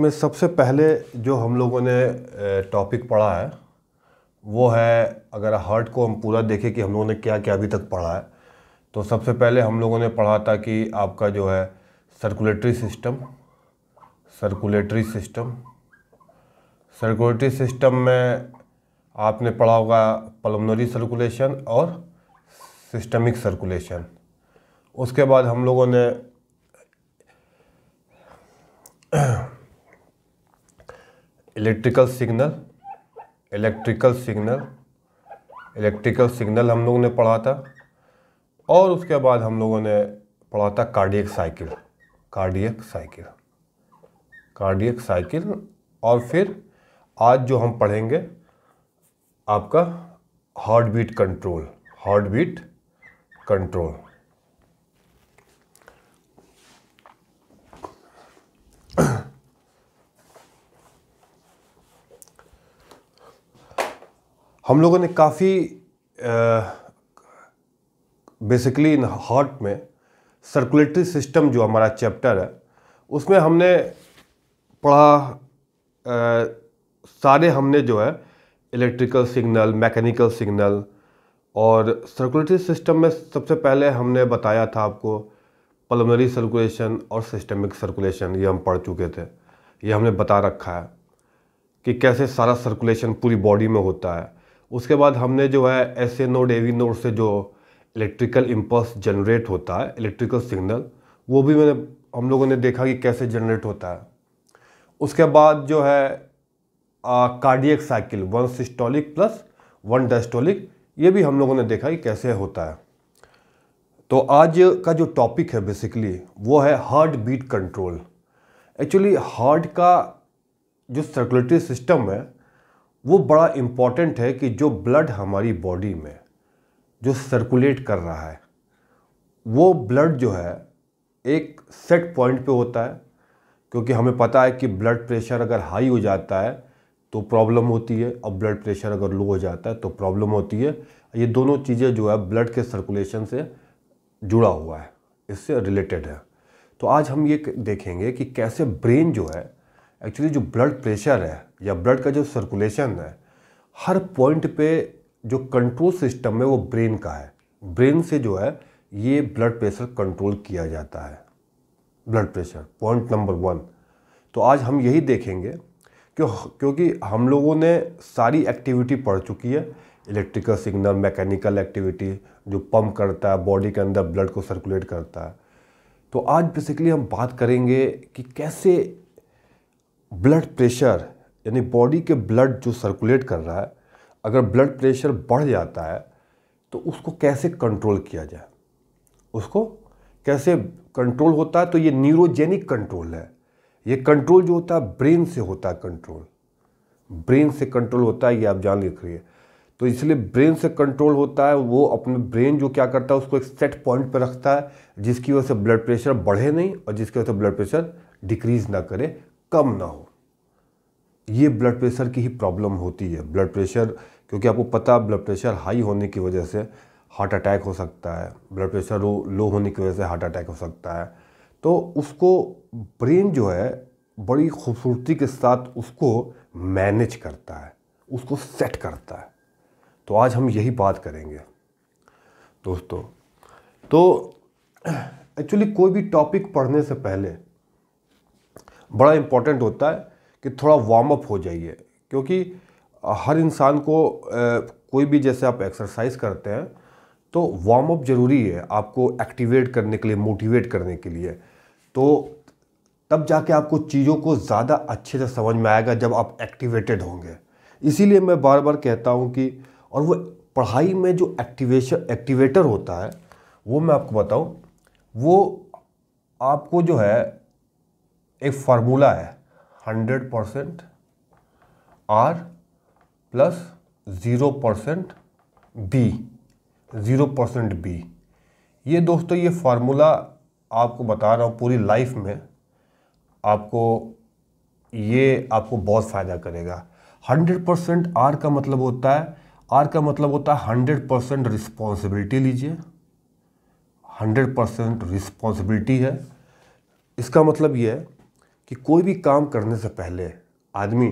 में सबसे पहले जो हम लोगों ने टॉपिक पढ़ा है वो है अगर हार्ट को हम पूरा देखें कि हम लोगों ने क्या क्या अभी तक पढ़ा है तो सबसे पहले हम लोगों ने पढ़ा था कि आपका जो है circulatory system circulatory system circulatory system में आपने पढ़ा होगा पलमनरी सर्कुलेशन और सिस्टमिक सर्कुलेशन उसके बाद हम लोगों ने electrical signal electrical signal electrical signal हम लोगों ने पढ़ा था और उसके बाद हम लोगों ने पढ़ा था cardiac cycle cardiac cycle cardiac cycle और फिर आज जो हम पढ़ेंगे आपका heart beat control heart beat control हम लोगों ने काफ़ी बेसिकली इन हार्ट में सर्कुलेटरी सिस्टम जो हमारा चैप्टर है उसमें हमने पढ़ा आ, सारे हमने जो है इलेक्ट्रिकल सिग्नल मैकेनिकल सिग्नल और सर्कुलेटरी सिस्टम में सबसे पहले हमने बताया था आपको पलमरी सर्कुलेशन और सिस्टमिक सर्कुलेशन ये हम पढ़ चुके थे ये हमने बता रखा है कि कैसे सारा सर्कुलेशन पूरी बॉडी में होता है उसके बाद हमने जो है ऐसे नोड एवी नोड से जो इलेक्ट्रिकल इम्पल्स जनरेट होता है इलेक्ट्रिकल सिग्नल वो भी मैंने हम लोगों ने देखा कि कैसे जनरेट होता है उसके बाद जो है cardiac cycle one systolic plus one diastolic ये भी हम लोगों ने देखा कि कैसे होता है तो आज का जो टॉपिक है बेसिकली वो है heart beat control actually heart का जो सर्कुलेटरी सिस्टम है वो बड़ा इम्पॉर्टेंट है कि जो ब्लड हमारी बॉडी में जो सर्कुलेट कर रहा है वो ब्लड जो है एक सेट पॉइंट पे होता है क्योंकि हमें पता है कि ब्लड प्रेशर अगर हाई हो जाता है तो प्रॉब्लम होती है और ब्लड प्रेशर अगर लो हो जाता है तो प्रॉब्लम होती है ये दोनों चीज़ें जो है ब्लड के सर्कुलेशन से जुड़ा हुआ है इससे रिलेटेड है तो आज हम ये देखेंगे कि कैसे ब्रेन जो है एक्चुअली जो ब्लड प्रेशर है या ब्लड का जो सर्कुलेशन है हर पॉइंट पे जो कंट्रोल सिस्टम है वो ब्रेन का है ब्रेन से जो है ये ब्लड प्रेशर कंट्रोल किया जाता है blood pressure point number one तो आज हम यही देखेंगे क्यों क्योंकि हम लोगों ने सारी एक्टिविटी पढ़ चुकी है इलेक्ट्रिकल सिग्नल मैकेनिकल एक्टिविटी जो पंप करता है बॉडी के अंदर ब्लड को सर्कुलेट करता है तो आज बेसिकली हम बात करेंगे कि कैसे ब्लड प्रेशर यानी बॉडी के ब्लड जो सर्कुलेट कर रहा है अगर ब्लड प्रेशर बढ़ जाता है तो उसको कैसे कंट्रोल किया जाए उसको कैसे कंट्रोल होता है तो ये न्यूरोजेनिक कंट्रोल है ये कंट्रोल जो होता है ब्रेन से होता है कंट्रोल ब्रेन से कंट्रोल होता है ये आप जान लिख रही तो इसलिए ब्रेन से कंट्रोल होता है वो अपने ब्रेन जो क्या करता है उसको एक सेट पॉइंट पर रखता है जिसकी वजह से ब्लड प्रेशर बढ़े नहीं और जिसकी वजह से ब्लड प्रेशर डिक्रीज ना करे कम ना हो ये ब्लड प्रेशर की ही प्रॉब्लम होती है ब्लड प्रेशर क्योंकि आपको पता ब्लड प्रेशर हाई होने की वजह से हार्ट अटैक हो सकता है ब्लड प्रेशर लो लो होने की वजह से हार्ट अटैक हो सकता है तो उसको ब्रेन जो है बड़ी खूबसूरती के साथ उसको मैनेज करता है उसको सेट करता है तो आज हम यही बात करेंगे दोस्तों तो एक्चुअली कोई भी टॉपिक पढ़ने से पहले बड़ा इम्पोर्टेंट होता है कि थोड़ा वार्म अप हो जाइए क्योंकि हर इंसान को कोई भी जैसे आप एक्सरसाइज करते हैं तो वार्म अप ज़रूरी है आपको एक्टिवेट करने के लिए मोटिवेट करने के लिए तो तब जाके आपको चीज़ों को ज़्यादा अच्छे से समझ में आएगा जब आप एक्टिवेटेड होंगे इसीलिए मैं बार बार कहता हूँ कि और वो पढ़ाई में जो एक्टिवेशन एक्टिवेटर होता है वो मैं आपको बताऊँ वो आपको जो है एक फार्मूला है hundred percent R plus zero percent B zero percent B ये दोस्तों ये फार्मूला आपको बता रहा हूँ पूरी लाइफ में आपको ये आपको बहुत फ़ायदा करेगा हंड्रेड परसेंट आर का मतलब होता है आर का मतलब होता है हंड्रेड परसेंट रिस्पॉन्सिबिलिटी लीजिए हंड्रेड परसेंट रिस्पॉन्सिबिलिटी है इसका मतलब ये है कि कोई भी काम करने से पहले आदमी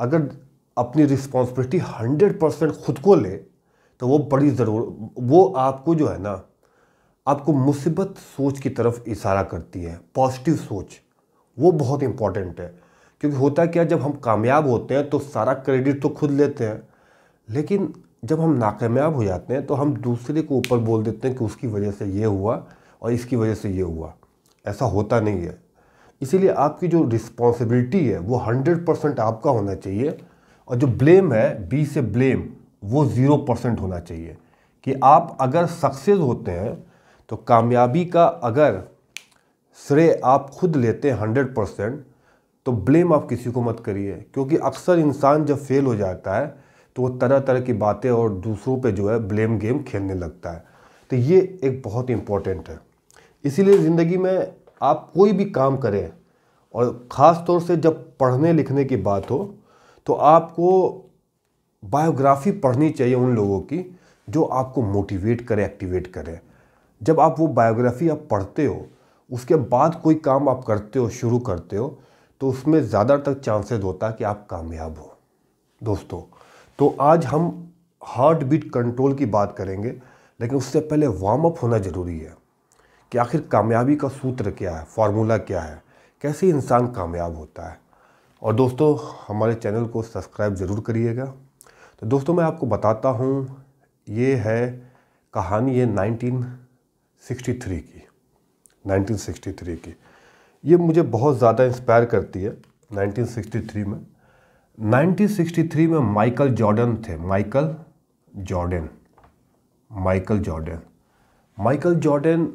अगर अपनी रिस्पॉन्सिबिलिटी हंड्रेड परसेंट खुद को ले तो वो बड़ी ज़रूर वो आपको जो है ना आपको मुसीबत सोच की तरफ इशारा करती है पॉजिटिव सोच वो बहुत इम्पॉर्टेंट है क्योंकि होता क्या जब हम कामयाब होते हैं तो सारा क्रेडिट तो खुद लेते हैं लेकिन जब हम नाकामयाब हो जाते हैं तो हम दूसरे को ऊपर बोल देते हैं कि उसकी वजह से ये हुआ और इसकी वजह से ये हुआ ऐसा होता नहीं है इसीलिए आपकी जो रिस्पॉन्सिबिलिटी है वो हंड्रेड परसेंट आपका होना चाहिए और जो ब्लेम है बी से ब्लेम वो ज़ीरो परसेंट होना चाहिए कि आप अगर सक्सेस होते हैं तो कामयाबी का अगर श्रेय आप खुद लेते हैं हंड्रेड परसेंट तो ब्लेम आप किसी को मत करिए क्योंकि अक्सर इंसान जब फेल हो जाता है तो वो तरह तरह की बातें और दूसरों पे जो है ब्लेम गेम खेलने लगता है तो ये एक बहुत इम्पॉर्टेंट है इसीलिए ज़िंदगी में आप कोई भी काम करें और ख़ास तौर से जब पढ़ने लिखने की बात हो तो आपको बायोग्राफी पढ़नी चाहिए उन लोगों की जो आपको मोटिवेट करे एक्टिवेट करे जब आप वो बायोग्राफी आप पढ़ते हो उसके बाद कोई काम आप करते हो शुरू करते हो तो उसमें ज़्यादातर चांसेस होता है कि आप कामयाब हो दोस्तों तो आज हम हार्ट बीट कंट्रोल की बात करेंगे लेकिन उससे पहले वार्म अप होना ज़रूरी है कि आखिर कामयाबी का सूत्र क्या है फार्मूला क्या है कैसे इंसान कामयाब होता है और दोस्तों हमारे चैनल को सब्सक्राइब ज़रूर करिएगा तो दोस्तों मैं आपको बताता हूँ ये है कहानी ये 1963 की 1963 की ये मुझे बहुत ज़्यादा इंस्पायर करती है 1963 में 1963 में माइकल जॉर्डन थे Michael Jordan Michael Jordan Michael Jordan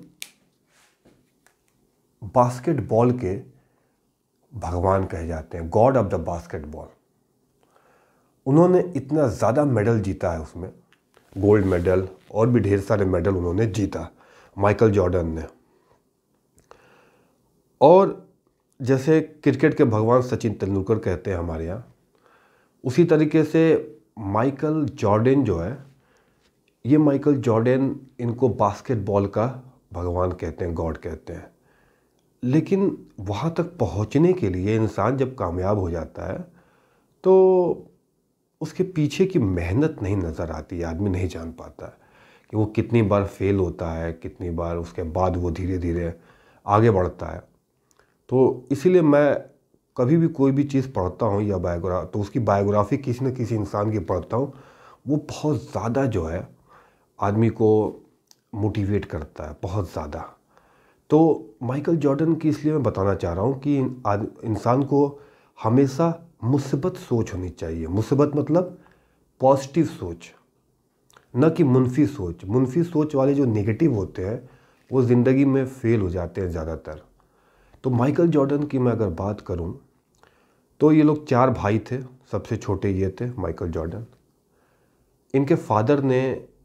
basketball के भगवान कहे जाते हैं गॉड ऑफ द बास्केटबॉल उन्होंने इतना ज़्यादा मेडल जीता है उसमें गोल्ड मेडल और भी ढेर सारे मेडल उन्होंने जीता माइकल जॉर्डन ने और जैसे क्रिकेट के भगवान सचिन तेंदुलकर कहते हैं हमारे यहाँ उसी तरीके से माइकल जॉर्डन जो है ये माइकल जॉर्डन इनको बास्केटबॉल का भगवान कहते हैं गॉड कहते हैं लेकिन वहाँ तक पहुँचने के लिए इंसान जब कामयाब हो जाता है तो उसके पीछे की मेहनत नहीं नज़र आती आदमी नहीं जान पाता है कि वो कितनी बार फेल होता है कितनी बार उसके बाद वो धीरे धीरे आगे बढ़ता है तो इसीलिए मैं कभी भी कोई भी चीज़ पढ़ता हूँ या बायोग्रा तो उसकी बायोग्राफी किसी न किसी इंसान की पढ़ता हूँ वो बहुत ज़्यादा जो है आदमी को मोटिवेट करता है बहुत ज़्यादा तो माइकल जॉर्डन की इसलिए मैं बताना चाह रहा हूँ कि इंसान को हमेशा मुसबत सोच होनी चाहिए मुसबत मतलब पॉजिटिव सोच न कि मुनफी सोच मुनफी सोच वाले जो नेगेटिव होते हैं वो ज़िंदगी में फेल हो जाते हैं ज़्यादातर तो माइकल जॉर्डन की मैं अगर बात करूँ तो ये लोग चार भाई थे सबसे छोटे ये थे माइकल जॉर्डन इनके फादर ने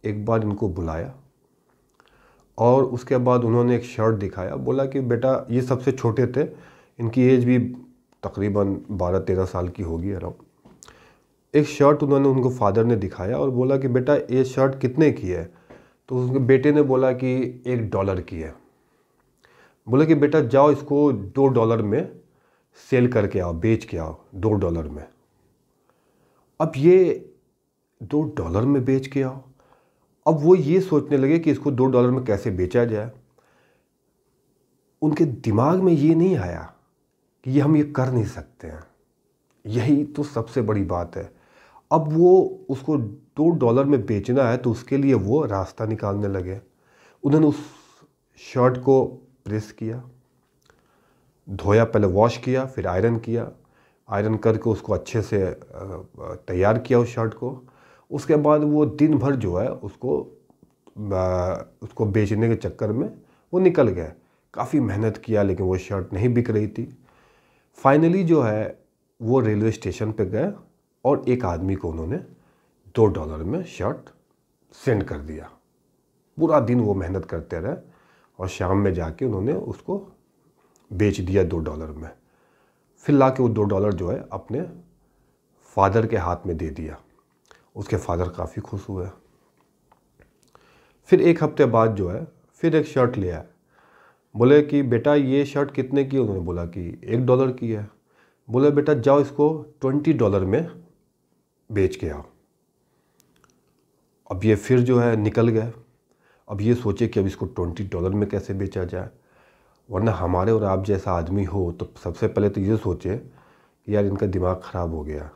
एक बार इनको बुलाया और उसके बाद उन्होंने एक शर्ट दिखाया बोला कि बेटा ये सबसे छोटे थे इनकी एज भी तकरीबन बारह तेरह साल की होगी अराउंड एक शर्ट उन्होंने उनको फादर ने दिखाया और बोला कि बेटा ये शर्ट कितने की है तो उसके बेटे ने बोला कि एक डॉलर की है बोला कि बेटा जाओ इसको दो डॉलर में सेल करके आओ बेच के आओ दो डॉलर में अब ये दो डॉलर में बेच के आओ अब वो ये सोचने लगे कि इसको दो डॉलर में कैसे बेचा जाए उनके दिमाग में ये नहीं आया कि ये हम ये कर नहीं सकते हैं यही तो सबसे बड़ी बात है अब वो उसको दो डॉलर में बेचना है तो उसके लिए वो रास्ता निकालने लगे उन्होंने उस शर्ट को प्रेस किया धोया पहले वॉश किया फिर आयरन किया आयरन करके उसको अच्छे से तैयार किया उस शर्ट को उसके बाद वो दिन भर जो है उसको उसको बेचने के चक्कर में वो निकल गए काफ़ी मेहनत किया लेकिन वो शर्ट नहीं बिक रही थी फाइनली जो है वो रेलवे स्टेशन पे गए और एक आदमी को उन्होंने दो डॉलर में शर्ट सेंड कर दिया पूरा दिन वो मेहनत करते रहे और शाम में जाके उन्होंने उसको बेच दिया दो डॉलर में फिर ला के वो दो डॉलर जो है अपने फादर के हाथ में दे दिया उसके फादर काफ़ी खुश हुए फिर एक हफ्ते बाद जो है फिर एक शर्ट ले आए बोले कि बेटा ये शर्ट कितने की उन्होंने बोला कि एक डॉलर की है बोले बेटा जाओ इसको ट्वेंटी डॉलर में बेच के आओ अब ये फिर जो है निकल गए अब ये सोचे कि अब इसको ट्वेंटी डॉलर में कैसे बेचा जाए वरना हमारे और आप जैसा आदमी हो तो सबसे पहले तो ये सोचे कि यार इनका दिमाग ख़राब हो गया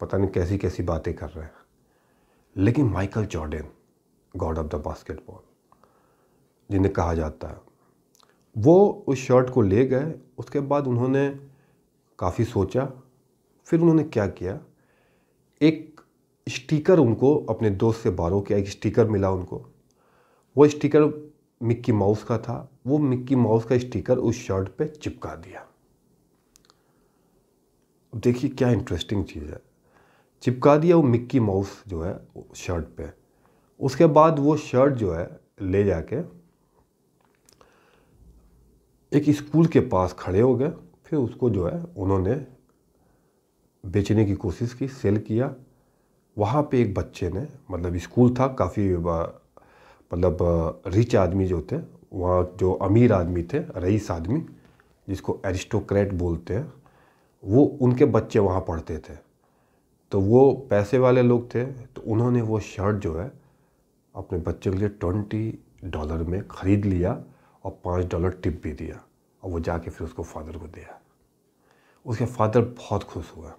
पता नहीं कैसी कैसी बातें कर रहे हैं लेकिन Michael Jordan God of the basketball जिन्हें कहा जाता है वो उस शर्ट को ले गए उसके बाद उन्होंने काफ़ी सोचा फिर उन्होंने क्या किया एक स्टिकर उनको अपने दोस्त से बारो किया एक स्टिकर मिला उनको वो स्टिकर मिक्की माउस का था वो मिक्की माउस का स्टिकर उस शर्ट पे चिपका दिया देखिए क्या इंटरेस्टिंग चीज़ है चिपका दिया वो मिक्की माउस जो है शर्ट पे उसके बाद वो शर्ट जो है ले जाके एक स्कूल के पास खड़े हो गए फिर उसको जो है उन्होंने बेचने की कोशिश की सेल किया वहाँ पे एक बच्चे ने मतलब स्कूल था काफ़ी मतलब रिच आदमी जो थे वहाँ जो अमीर आदमी थे रईस आदमी जिसको एरिस्टोक्रेट बोलते हैं वो उनके बच्चे वहाँ पढ़ते थे तो वो पैसे वाले लोग थे तो उन्होंने वो शर्ट जो है अपने बच्चों के लिए ट्वेंटी डॉलर में ख़रीद लिया और पाँच डॉलर टिप भी दिया और वो जाके फिर उसको फादर को दिया उसके फादर बहुत खुश हुआ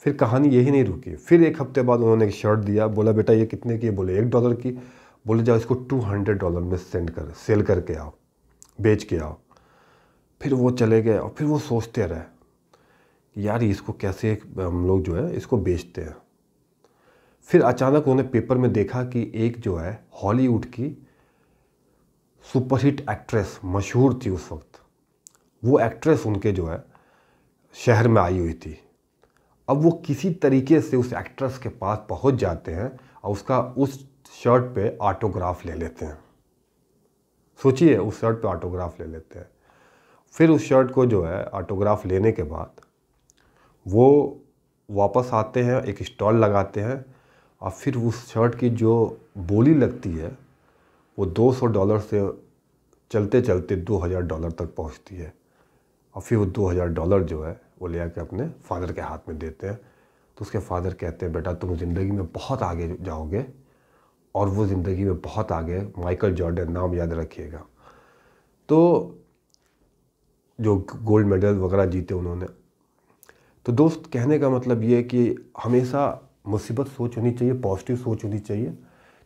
फिर कहानी यही नहीं रुकी फिर एक हफ्ते बाद उन्होंने एक शर्ट दिया बोला बेटा ये कितने की बोले एक डॉलर की बोले जाओ इसको टू हंड्रेड डॉलर में सेंड कर सेल करके आओ बेच के आओ फिर वो चले गए और फिर वो सोचते रहे यार इसको कैसे हम लोग जो है इसको बेचते हैं फिर अचानक उन्होंने पेपर में देखा कि एक जो है हॉलीवुड की सुपरहिट एक्ट्रेस मशहूर थी उस वक्त वो एक्ट्रेस उनके जो है शहर में आई हुई थी अब वो किसी तरीके से उस एक्ट्रेस के पास पहुंच जाते हैं और उसका उस शर्ट पे ऑटोग्राफ ले लेते हैं सोचिए उस शर्ट पे ऑटोग्राफ ले लेते हैं फिर उस शर्ट को जो है ऑटोग्राफ लेने के बाद वो वापस आते हैं एक स्टॉल लगाते हैं और फिर उस शर्ट की जो बोली लगती है वो 200 डॉलर से चलते चलते 2000 डॉलर तक पहुंचती है और फिर वो 2000 डॉलर जो है वो ले आके अपने फादर के हाथ में देते हैं तो उसके फादर कहते हैं बेटा तुम ज़िंदगी में बहुत आगे जाओगे और वो ज़िंदगी में बहुत आगे माइकल जॉर्डन नाम याद रखिएगा तो जो गोल्ड मेडल वगैरह जीते उन्होंने तो दोस्त कहने का मतलब ये है कि हमेशा मुसीबत सोच होनी चाहिए पॉजिटिव सोच होनी चाहिए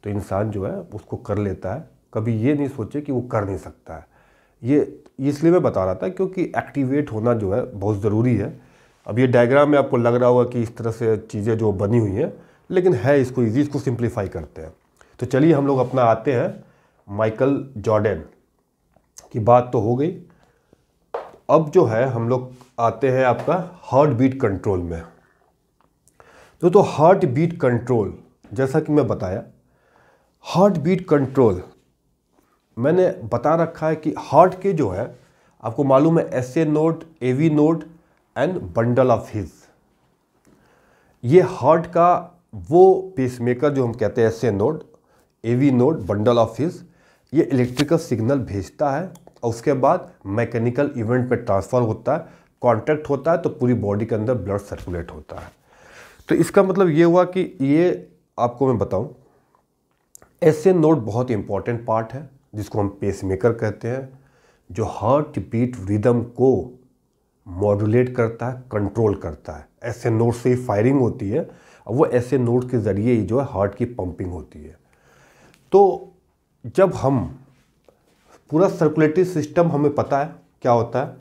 तो इंसान जो है उसको कर लेता है कभी ये नहीं सोचे कि वो कर नहीं सकता है ये इसलिए मैं बता रहा था क्योंकि एक्टिवेट होना जो है बहुत ज़रूरी है अब ये डायग्राम में आपको लग रहा होगा कि इस तरह से चीज़ें जो बनी हुई हैं लेकिन है इसको ईजी इसको सिंप्लीफाई करते हैं तो चलिए हम लोग अपना आते हैं माइकल जॉर्डन की बात तो हो गई अब जो है हम लोग आते हैं आपका हार्ट बीट कंट्रोल में तो तो हार्ट बीट कंट्रोल जैसा कि मैं बताया हार्ट बीट कंट्रोल मैंने बता रखा है कि हार्ट के जो है आपको मालूम है S A node A V node and bundle of His ये हार्ट का वो पेसमेकर जो हम कहते हैं S A node A V node bundle of His ये इलेक्ट्रिकल सिग्नल भेजता है और उसके बाद मैकेनिकल इवेंट पे ट्रांसफ़र होता है कॉन्टैक्ट होता है तो पूरी बॉडी के अंदर ब्लड सर्कुलेट होता है तो इसका मतलब ये हुआ कि ये आपको मैं बताऊँ ऐसे नोट बहुत इंपॉर्टेंट पार्ट है जिसको हम पेस मेकर कहते हैं जो हार्ट बीट रिदम को मॉडुलेट करता है कंट्रोल करता है ऐसे नोट से ही फायरिंग होती है और वो ऐसे नोट के ज़रिए ही जो है हार्ट की पंपिंग होती है तो जब हम पूरा सर्कुलेटरी सिस्टम हमें पता है क्या होता है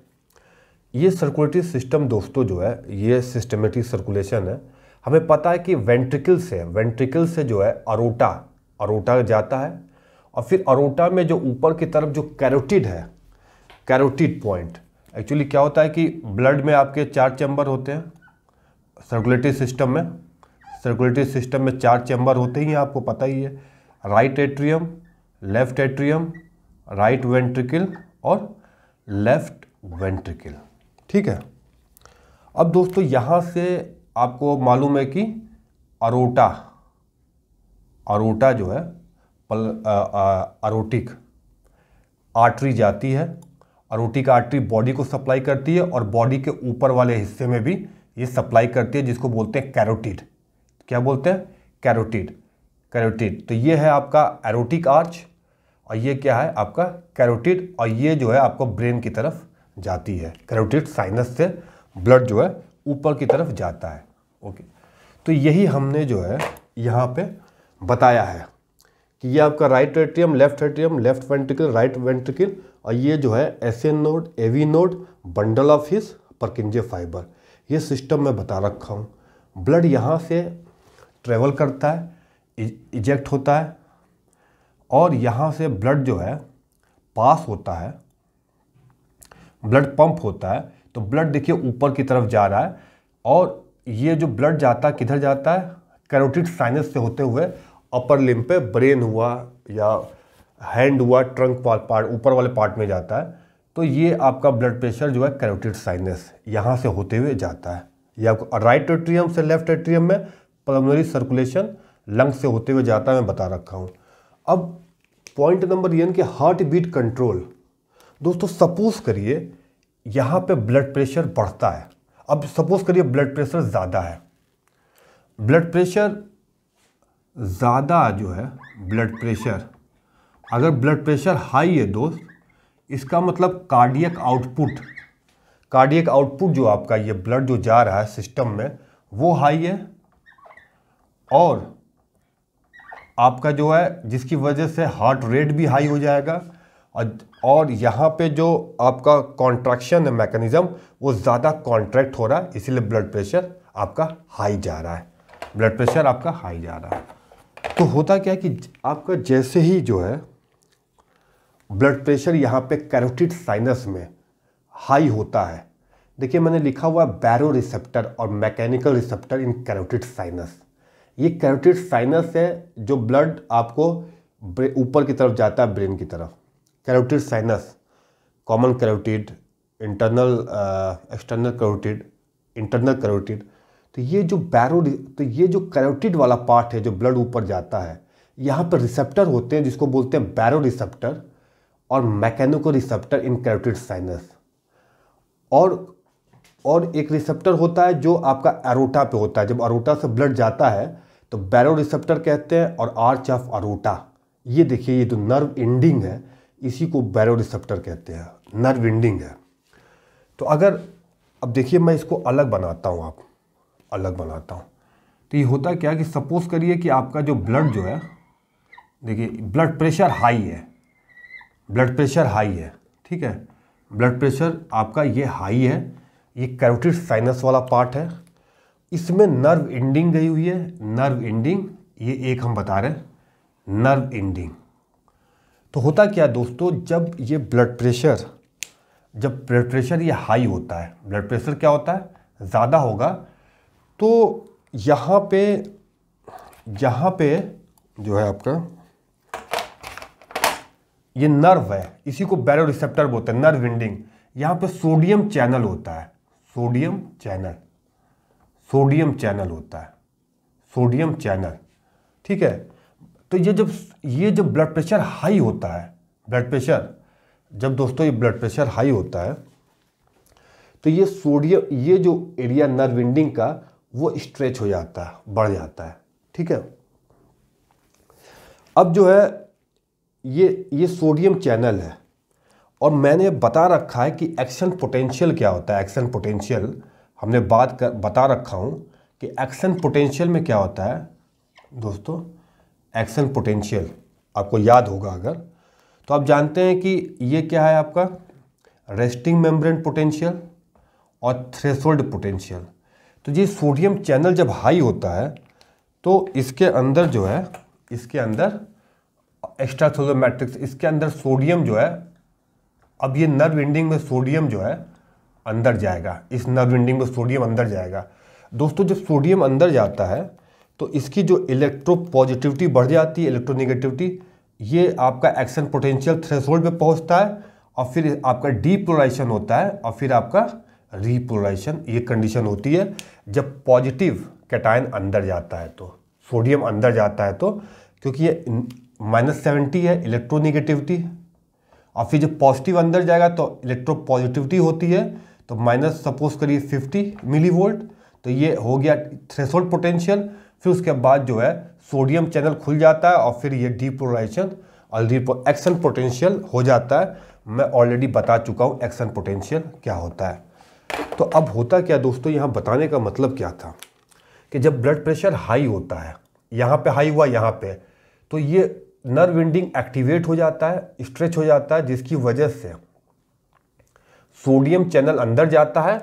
ये सर्कुलेटरी सिस्टम दोस्तों जो है ये सिस्टमेटिक सर्कुलेशन है हमें पता है कि वेंट्रिकल से वेंट्रिकल से जो है अरोटा अरोटा जाता है और फिर अरोटा में जो ऊपर की तरफ जो कैरोटिड है कैरोटिड पॉइंट एक्चुअली क्या होता है कि ब्लड में आपके चार चैम्बर होते हैं सर्कुलेटरी सिस्टम में सर्कुलेटरी सिस्टम में चार चैम्बर होते ही हैं आपको पता ही है right atrium left atrium right ventricle और लेफ्ट वेंट्रिकल ठीक है अब दोस्तों यहाँ से आपको मालूम है कि अरोटा अरोटा जो है पल आ, आ, अरोटिक आर्टरी जाती है अरोटिक आर्टरी बॉडी को सप्लाई करती है और बॉडी के ऊपर वाले हिस्से में भी ये सप्लाई करती है जिसको बोलते हैं कैरोटिड क्या बोलते हैं कैरोटिड कैरोटिड तो ये है आपका एरोटिक आर्च और ये क्या है आपका कैरोटिड और ये जो है आपको ब्रेन की तरफ जाती है कैरोटिड साइनस से ब्लड जो है ऊपर की तरफ जाता है ओके तो यही हमने जो है यहाँ पे बताया है कि ये आपका right atrium left atrium left ventricle right ventricle और ये जो है S N node A V node bundle of His Purkinje fibre ये सिस्टम में बता रखा हूँ ब्लड यहाँ से ट्रेवल करता है इजेक्ट होता है और यहाँ से ब्लड जो है पास होता है ब्लड पंप होता है तो ब्लड देखिए ऊपर की तरफ जा रहा है और ये जो ब्लड जाता है किधर जाता है कैरोटिड साइनस से होते हुए अपर लिम पे ब्रेन हुआ या हैंड हुआ ट्रंक वाल पार्ट ऊपर वाले पार्ट में जाता है तो ये आपका ब्लड प्रेशर जो है कैरोटिड साइनस यहाँ से होते हुए जाता है ये आपको राइट एट्रियम से लेफ्ट एट्रियम में पलमरी सर्कुलेशन लंग से होते हुए जाता है मैं बता रखा हूँ अब पॉइंट नंबर यन के हार्ट बीट कंट्रोल दोस्तों सपोज करिए यहाँ पे ब्लड प्रेशर बढ़ता है अब सपोज करिए ब्लड प्रेशर ज़्यादा है ब्लड प्रेशर ज़्यादा जो है ब्लड प्रेशर अगर ब्लड प्रेशर हाई है दोस्त इसका मतलब कार्डियक आउटपुट कार्डियक आउटपुट जो आपका ये ब्लड जो जा रहा है सिस्टम में वो हाई है और आपका जो है जिसकी वजह से हार्ट रेट भी हाई हो जाएगा और यहाँ पे जो आपका कॉन्ट्रैक्शन मैकेनिज़्म वो ज़्यादा कॉन्ट्रैक्ट हो रहा है इसीलिए ब्लड प्रेशर आपका हाई जा रहा है ब्लड प्रेशर आपका हाई जा रहा है तो होता क्या है कि आपका जैसे ही जो है ब्लड प्रेशर यहाँ पे कैरोटिड साइनस में हाई होता है देखिए मैंने लिखा हुआ है बैरो रिसेप्टर और mechanical receptor in carotid sinus ये कैरोटिड साइनस है जो ब्लड आपको ऊपर की तरफ जाता है ब्रेन की तरफ carotid sinus common carotid internal external carotid internal carotid तो ये जो बैरो तो ये जो कैरोटिड वाला पार्ट है जो ब्लड ऊपर जाता है यहाँ पर रिसेप्टर होते हैं जिसको बोलते हैं बैरो रिसेप्टर और mechanoreceptor in carotid sinus और और एक रिसेप्टर होता है जो आपका एरोटा पे होता है जब एरोटा से ब्लड जाता है तो बैरो रिसेप्टर कहते हैं और आर्च ऑफ अरोटा ये देखिए ये जो नर्व एंडिंग है इसी को बैरो रिसेप्टर कहते हैं नर्व एंडिंग है तो अगर अब देखिए मैं इसको अलग बनाता हूँ आप अलग बनाता हूँ तो ये होता क्या कि सपोज़ करिए कि आपका जो ब्लड जो है देखिए ब्लड प्रेशर हाई है ब्लड प्रेशर हाई है ठीक है ब्लड प्रेशर आपका ये हाई है ये कैरोटिड साइनस वाला पार्ट है इसमें नर्व एंडिंग गई हुई है नर्व एंडिंग ये एक हम बता रहे हैं नर्व एंडिंग तो होता क्या दोस्तों जब ये ब्लड प्रेशर जब ब्लड प्रेशर ये हाई होता है ब्लड प्रेशर क्या होता है ज़्यादा होगा तो यहाँ पे यहाँ पे जो है आपका ये नर्व है इसी को बैरो रिसेप्टर बोलते हैं नर्व इंडिंग यहाँ पे सोडियम चैनल होता है सोडियम चैनल सोडियम चैनल होता है सोडियम चैनल ठीक है तो ये जब ये जब ब्लड प्रेशर हाई होता है ब्लड प्रेशर जब दोस्तों ये ब्लड प्रेशर हाई होता है तो ये सोडियम ये जो एरिया नर्व इंडिंग का वो स्ट्रेच हो जाता है बढ़ जाता है ठीक है अब जो है ये ये सोडियम चैनल है और मैंने बता रखा है कि एक्शन पोटेंशियल क्या होता है एक्शन पोटेंशियल हमने बात कर बता रखा हूँ कि एक्शन पोटेंशियल में क्या होता है दोस्तों एक्शन पोटेंशियल आपको याद होगा अगर तो आप जानते हैं कि ये क्या है आपका रेस्टिंग मेम्ब्रेन पोटेंशियल और थ्रेसोल्ड पोटेंशियल तो ये सोडियम चैनल जब हाई होता है तो इसके अंदर जो है इसके अंदर एक्स्ट्रा मैट्रिक्स इसके अंदर सोडियम जो है अब ये नर्व एंडिंग में सोडियम जो है अंदर जाएगा इस नर्व एंडिंग में सोडियम अंदर जाएगा दोस्तों जब सोडियम अंदर जाता है तो इसकी जो इलेक्ट्रो पॉजिटिविटी बढ़ जाती है इलेक्ट्रोनेगेटिविटी ये आपका एक्शन पोटेंशियल होल्ड पे पहुंचता है और फिर आपका डीपोलराइजेशन होता है और फिर आपका रीपोलराइजेशन ये कंडीशन होती है जब पॉजिटिव कैटाइन अंदर जाता है तो सोडियम अंदर जाता है तो क्योंकि ये माइनस सेवेंटी है इलेक्ट्रोनिगेटिविटी और फिर जब पॉजिटिव अंदर जाएगा तो इलेक्ट्रो पॉजिटिविटी होती है तो माइनस सपोज करिए 50 मिली वोल्ट तो ये हो गया थ्रेसोल्ड पोटेंशियल फिर उसके बाद जो है सोडियम चैनल खुल जाता है और फिर ये डीपोलाइजेशन और एक्शन पोटेंशियल हो जाता है मैं ऑलरेडी बता चुका हूँ एक्शन पोटेंशियल क्या होता है तो अब होता क्या दोस्तों यहाँ बताने का मतलब क्या था कि जब ब्लड प्रेशर हाई होता है यहाँ पे हाई हुआ यहाँ पे तो ये नर्व विंडिंग एक्टिवेट हो जाता है स्ट्रेच हो जाता है जिसकी वजह से सोडियम चैनल अंदर जाता है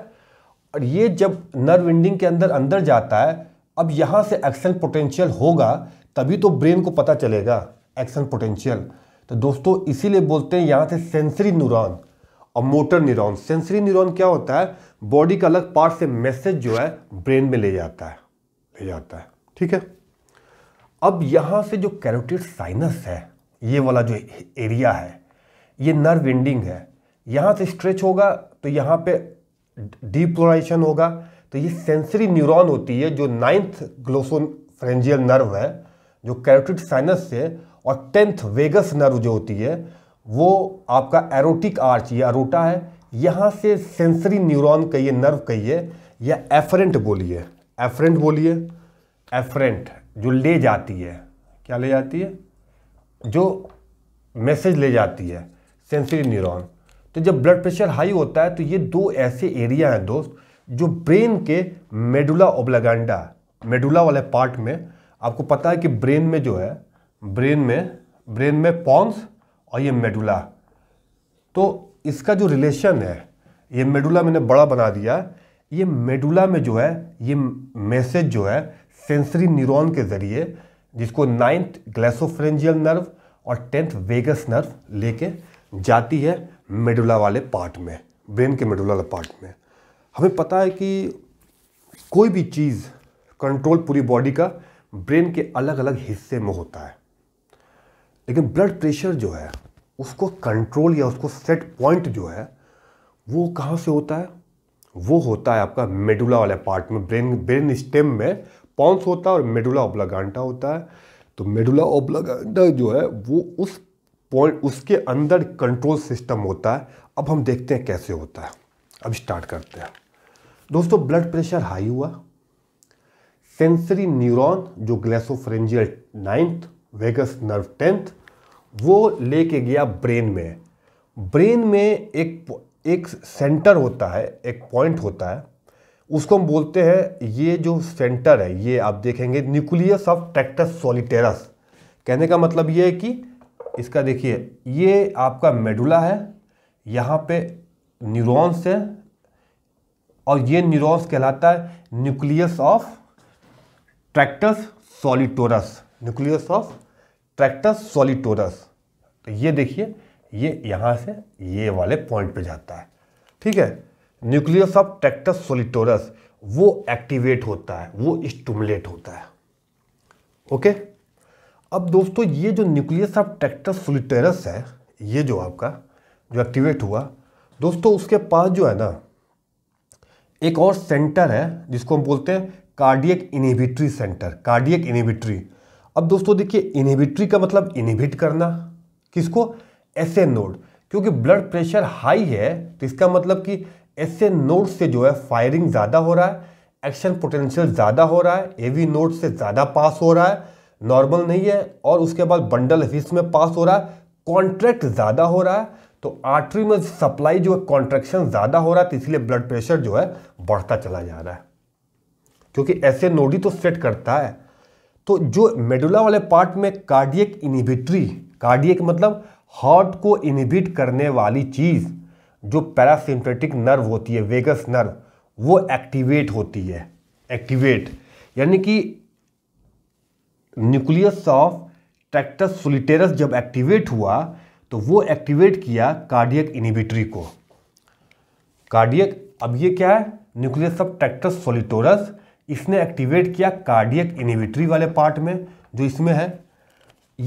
और ये जब नर्व एंडिंग के अंदर अंदर जाता है अब यहाँ से एक्शन पोटेंशियल होगा तभी तो ब्रेन को पता चलेगा एक्शन पोटेंशियल तो दोस्तों इसीलिए बोलते हैं यहाँ से सेंसरी न्यूरॉन और मोटर न्यूरॉन सेंसरी न्यूरॉन क्या होता है बॉडी का अलग पार्ट से मैसेज जो है ब्रेन में ले जाता है ले जाता है ठीक है अब यहाँ से जो कैरोटिड साइनस है ये वाला जो एरिया है ये नर्व एंडिंग है यहाँ से स्ट्रेच होगा तो यहाँ पे डिप्लोराइजेशन होगा तो ये सेंसरी न्यूरॉन होती है जो नाइन्थ ग्लोसोफ्रेंजियल नर्व है जो कैरोटिड साइनस से और टेंथ वेगस नर्व जो होती है वो आपका एरोटिक आर्च या अरोटा है यहाँ से सेंसरी न्यूरॉन कहिए नर्व कहिए या एफरेंट बोलिए एफरेंट बोलिए एफरेंट जो ले जाती है क्या ले जाती है जो मैसेज ले जाती है सेंसरी न्यूरॉन तो जब ब्लड प्रेशर हाई होता है तो ये दो ऐसे एरिया हैं दोस्त जो ब्रेन के मेडुला ओब्लागांडा मेडुला वाले पार्ट में आपको पता है कि ब्रेन में जो है ब्रेन में ब्रेन में पॉन्स और ये मेडुला तो इसका जो रिलेशन है ये मेडुला मैंने बड़ा बना दिया ये मेडुला में जो है ये मैसेज जो है सेंसरी न्यूरॉन के ज़रिए जिसको नाइन्थ ग्लैसोफ्रेंजियल नर्व और टेंथ वेगस नर्व लेके जाती है मेडुला वाले पार्ट में ब्रेन के मेडुला वाले पार्ट में हमें पता है कि कोई भी चीज़ कंट्रोल पूरी बॉडी का ब्रेन के अलग अलग हिस्से में होता है लेकिन ब्लड प्रेशर जो है उसको कंट्रोल या उसको सेट पॉइंट जो है वो कहाँ से होता है वो होता है आपका मेडुला वाले पार्ट में ब्रेन ब्रेन स्टेम में पॉन्स होता है और मेडुला ओब्लागांटा होता है तो मेडुला ओब्लागांटा जो है वो उस पॉइंट उसके अंदर कंट्रोल सिस्टम होता है अब हम देखते हैं कैसे होता है अब स्टार्ट करते हैं दोस्तों ब्लड प्रेशर हाई हुआ सेंसरी न्यूरॉन जो glossopharyngeal ninth vagus nerve tenth वो लेके गया ब्रेन में ब्रेन में एक एक सेंटर होता है एक पॉइंट होता है उसको हम बोलते हैं ये जो सेंटर है ये आप देखेंगे न्यूक्लियस ऑफ ट्रैक्टस सोलिटेरस कहने का मतलब ये है कि इसका देखिए ये आपका मेडुला है यहाँ पे न्यूरॉन्स है और ये न्यूरॉन्स कहलाता है nucleus of tractus solitarius nucleus of tractus solitarius तो ये देखिए ये यहाँ से ये वाले पॉइंट पे जाता है ठीक है न्यूक्लियस ऑफ ट्रैक्टस सोलिटोरस वो एक्टिवेट होता है वो स्टूमुलेट होता है ओके okay? अब दोस्तों ये जो न्यूक्लियस ऑफ ट्रैक्टर सोलिटेरस है ये जो आपका जो एक्टिवेट हुआ दोस्तों उसके पास जो है ना एक और सेंटर है जिसको हम बोलते हैं cardiac inhibitory centre cardiac inhibitory अब दोस्तों देखिए इनिबिट्री का मतलब इनिबिट करना किसको एस ए नोड क्योंकि ब्लड प्रेशर हाई है तो इसका मतलब कि एस ए नोड से जो है फायरिंग ज़्यादा हो रहा है एक्शन पोटेंशियल ज़्यादा हो रहा है ए वी नोड से ज़्यादा पास हो रहा है नॉर्मल नहीं है और उसके बाद बंडल हिस्स में पास हो रहा है कॉन्ट्रैक्ट ज़्यादा हो रहा है तो आर्टरी में सप्लाई जो है कॉन्ट्रेक्शन ज़्यादा हो रहा है तो इसलिए ब्लड प्रेशर जो है बढ़ता चला जा रहा है क्योंकि ऐसे नोडी तो सेट करता है तो जो मेडुला वाले पार्ट में कार्डियक इनिबिट्री कार्डियक मतलब हार्ट को इनिबिट करने वाली चीज़ जो पैरासिम्पेटिक नर्व होती है वेगस नर्व वो एक्टिवेट होती है एक्टिवेट यानी कि न्यूक्लियस ऑफ ट्रैक्टस सोलिटेरस जब एक्टिवेट हुआ तो वो एक्टिवेट किया कार्डियक इनिबिटरी को कार्डियक अब ये क्या है न्यूक्लियस ऑफ ट्रैक्टस सोलिटोरस इसने एक्टिवेट किया कार्डियक इनिबिटरी वाले पार्ट में जो इसमें है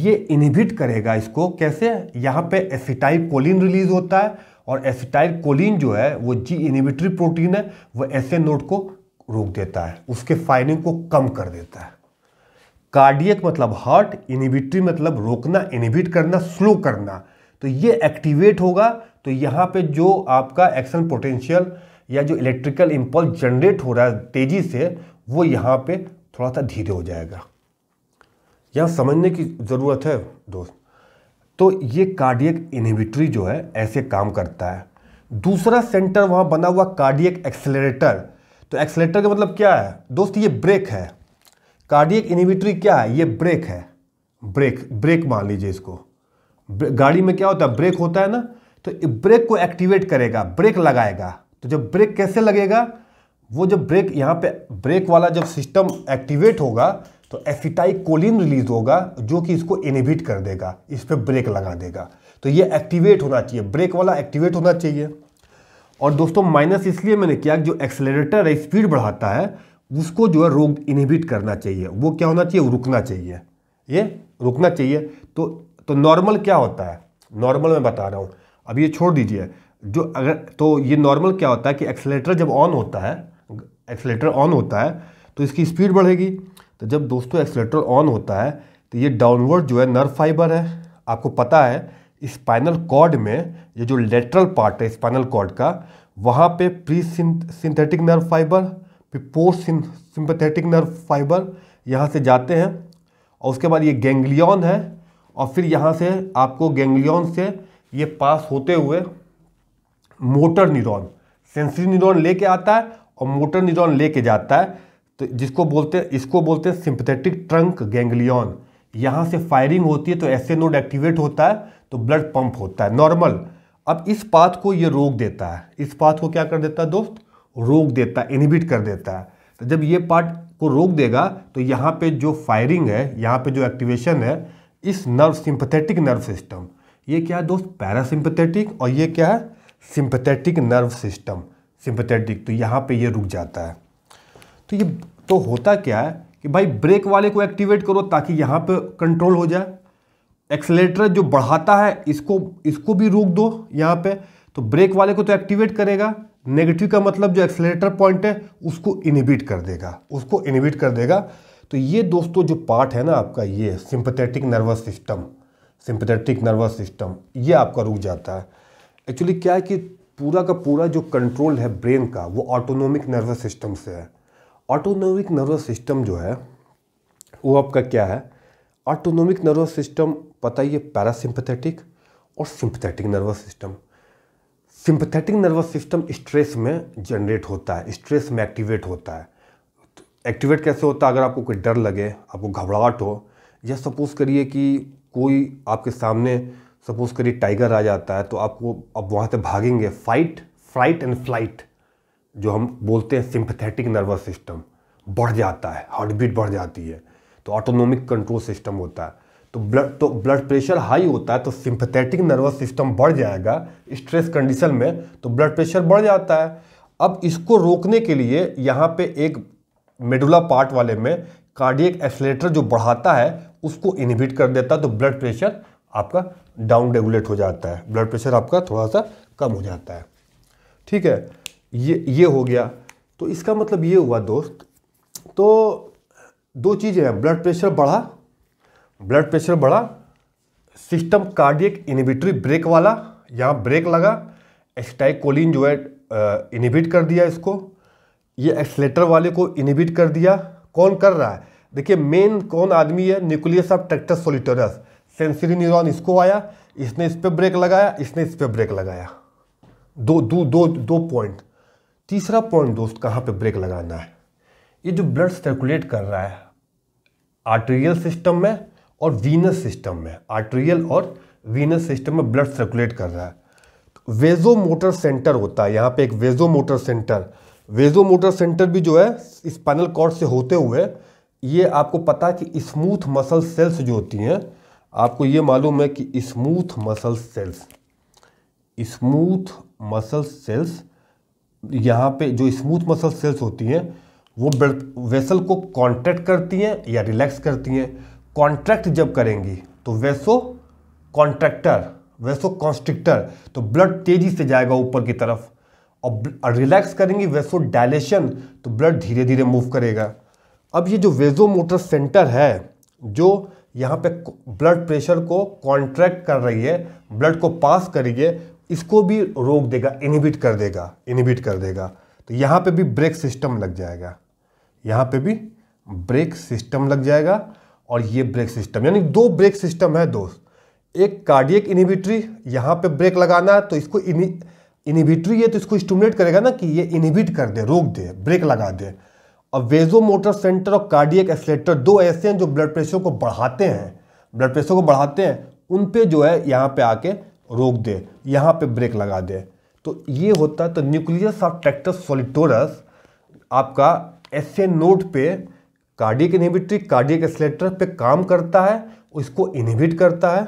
ये इनिबिट करेगा इसको कैसे यहाँ पे एसिटाइल कोलिन रिलीज होता है और एसिटाइल कोलिन जो है वो जी इनिबिटरी प्रोटीन है वो ऐसे नोट को रोक देता है उसके फाइनिंग को कम कर देता है कार्डियक मतलब हार्ट इनिबिट्री मतलब रोकना इनिबिट करना स्लो करना तो ये एक्टिवेट होगा तो यहाँ पे जो आपका एक्शन पोटेंशियल या जो इलेक्ट्रिकल इम्पल्स जनरेट हो रहा है तेज़ी से वो यहाँ पे थोड़ा सा धीरे हो जाएगा यह समझने की ज़रूरत है दोस्त तो ये कार्डियक इनहिबिटरी जो है ऐसे काम करता है दूसरा सेंटर वहाँ बना हुआ कार्डियक एक्सेलेटर तो एक्सेलेटर का मतलब क्या है दोस्त ये ब्रेक है कार्डियक इनिबिटरी क्या है ये ब्रेक है ब्रेक ब्रेक मान लीजिए इसको गाड़ी में क्या होता है ब्रेक होता है ना तो ब्रेक को एक्टिवेट करेगा ब्रेक लगाएगा तो जब ब्रेक कैसे लगेगा वो जब ब्रेक यहाँ पे ब्रेक वाला जब सिस्टम एक्टिवेट होगा तो कोलिन रिलीज होगा जो कि इसको इनिबिट कर देगा इस पर ब्रेक लगा देगा तो ये एक्टिवेट होना चाहिए ब्रेक वाला एक्टिवेट होना चाहिए और दोस्तों माइनस इसलिए मैंने किया जो एक्सेलेटर स्पीड बढ़ाता है उसको जो है रोग इनहिबिट करना चाहिए वो क्या होना चाहिए रुकना चाहिए ये रुकना चाहिए तो तो नॉर्मल क्या होता है नॉर्मल मैं बता रहा हूँ अब ये छोड़ दीजिए जो अगर तो ये नॉर्मल क्या होता है कि एक्सलेटर जब ऑन होता है एक्सलेटर ऑन होता है तो इसकी स्पीड बढ़ेगी तो जब दोस्तों एक्सलेटर ऑन होता है तो ये डाउनवर्ड जो है नर्व फाइबर है आपको पता है स्पाइनल कॉर्ड में ये जो लेटरल पार्ट है स्पाइनल कॉर्ड का वहाँ पे प्री सिंथेटिक नर्व फाइबर फिर पोस्ट सिंपथेटिक नर्व फाइबर यहाँ से जाते हैं और उसके बाद ये गेंगलियन है और फिर यहाँ से आपको गेंगलियन से ये पास होते हुए मोटर न्यूरॉन सेंसरी न्यूरॉन लेके आता है और मोटर न्यूरॉन लेके जाता है तो जिसको बोलते हैं इसको बोलते हैं सिंपथेटिक ट्रंक गेंगलियन यहाँ से फायरिंग होती है तो ऐसे नोड एक्टिवेट होता है तो ब्लड पंप होता है नॉर्मल अब इस पाथ को ये रोक देता है इस पाथ को क्या कर देता है दोस्त रोक देता है इनहिबिट कर देता है तो जब ये पार्ट को रोक देगा तो यहाँ पे जो फायरिंग है यहाँ पे जो एक्टिवेशन है इस नर्व सिंपथेटिक नर्व सिस्टम ये क्या है दोस्त पैरासिम्पथेटिक और ये क्या है सिंपथेटिक नर्व सिस्टम सिंपथेटिक तो यहाँ पे ये रुक जाता है तो ये तो होता क्या है कि भाई ब्रेक वाले को एक्टिवेट करो ताकि यहाँ पे कंट्रोल हो जाए एक्सलेटर जो बढ़ाता है इसको इसको भी रोक दो यहाँ पे तो ब्रेक वाले को तो एक्टिवेट करेगा नेगेटिव का मतलब जो एक्सेलेटर पॉइंट है उसको इनिबिट कर देगा उसको इनिबिट कर देगा तो ये दोस्तों जो पार्ट है ना आपका ये sympathetic nervous system sympathetic nervous system ये आपका रुक जाता है एक्चुअली क्या है कि पूरा का पूरा जो कंट्रोल है ब्रेन का वो ऑटोनोमिक नर्वस सिस्टम से है ऑटोनोमिक नर्वस सिस्टम जो है वो आपका क्या है ऑटोनोमिक नर्वस सिस्टम पता ही है पैरासिम्पथेटिक और sympathetic nervous system sympathetic nervous system stress में जनरेट होता है स्ट्रेस में एक्टिवेट होता है एक्टिवेट तो कैसे होता है अगर आपको कोई डर लगे आपको घबराहट हो या सपोज़ करिए कि कोई आपके सामने सपोज़ करिए टाइगर आ जाता है तो आपको अब वहाँ से भागेंगे फाइट फ्लाइट एंड फ्लाइट जो हम बोलते हैं सिंपथेटिक नर्वस सिस्टम बढ़ जाता है हार्ट बीट बढ़ जाती है तो ऑटोनोमिक कंट्रोल सिस्टम होता है तो ब्लड तो ब्लड प्रेशर हाई होता है तो सिंपथेटिक नर्वस सिस्टम बढ़ जाएगा स्ट्रेस कंडीशन में तो ब्लड प्रेशर बढ़ जाता है अब इसको रोकने के लिए यहाँ पे एक मेडुला पार्ट वाले में कार्डियक एक्सलेटर जो बढ़ाता है उसको इनहिबिट कर देता है तो ब्लड प्रेशर आपका डाउन रेगुलेट हो जाता है ब्लड प्रेशर आपका थोड़ा सा कम हो जाता है ठीक है ये ये हो गया तो इसका मतलब ये हुआ दोस्त तो दो चीज़ें हैं ब्लड प्रेशर बढ़ा ब्लड प्रेशर बढ़ा सिस्टम कार्डियक इनिबिटरी ब्रेक वाला यहाँ ब्रेक लगा एक्सटाइकोलिन जो है इनिबिट कर दिया इसको ये एक्सलेटर वाले को इनिबिट कर दिया कौन कर रहा है देखिए मेन कौन आदमी है nucleus of tractus solitarius sensory neuron इसको आया इसने इस पर ब्रेक लगाया इसने इस पर ब्रेक लगाया दो दो दो दो पॉइंट तीसरा पॉइंट दोस्त कहाँ पे ब्रेक लगाना है ये जो ब्लड सर्कुलेट कर रहा है आर्टेरियल सिस्टम में और वीनस सिस्टम में आर्ट्रियल और वीनस सिस्टम में ब्लड सर्कुलेट कर रहा है वेजो मोटर सेंटर होता है यहाँ पे एक vasomotor centre vasomotor centre भी जो है स्पाइनल कॉर्ड से होते हुए ये आपको पता है कि स्मूथ मसल सेल्स जो होती हैं आपको ये मालूम है कि smooth muscle cells smooth muscle cells यहाँ पे जो स्मूथ मसल सेल्स होती हैं वो ब्लड वेसल को कॉन्ट्रैक्ट करती हैं या रिलैक्स करती हैं कॉन्ट्रैक्ट जब करेंगी तो वैसो कॉन्ट्रैक्टर वैसो कॉन्स्ट्रिक्टर तो ब्लड तेजी से जाएगा ऊपर की तरफ और रिलैक्स करेंगी वैसो डायलेशन तो ब्लड धीरे धीरे मूव करेगा अब ये जो वेजो मोटर सेंटर है जो यहाँ पे ब्लड प्रेशर को कॉन्ट्रैक्ट कर रही है ब्लड को पास करिए इसको भी रोक देगा इनहिबिट कर देगा इनहिबिट कर देगा तो यहाँ पे भी ब्रेक सिस्टम लग जाएगा यहाँ पे भी ब्रेक सिस्टम लग जाएगा और ये ब्रेक सिस्टम यानी दो ब्रेक सिस्टम है दोस्त एक कार्डियक इनिबिट्री यहाँ पे ब्रेक लगाना है तो इसको इनिबिट्री है तो इसको स्टूमुलेट करेगा ना कि ये इनिबिट कर दे रोक दे ब्रेक लगा दे और वेजो मोटर सेंटर और कार्डियक एक्सलेटर दो ऐसे हैं जो ब्लड प्रेशर को बढ़ाते हैं ब्लड प्रेशर को बढ़ाते हैं उन पर जो है यहाँ पर आके रोक दे यहाँ पर ब्रेक लगा दे तो ये होता है तो न्यूक्लियस ऑफ ट्रैक्टर सोलिटोरस आपका एस नोट पे कार्डियक इनहिबिट्री कार्डियक एक्सलेटर पे काम करता है इसको इनहिबिट करता है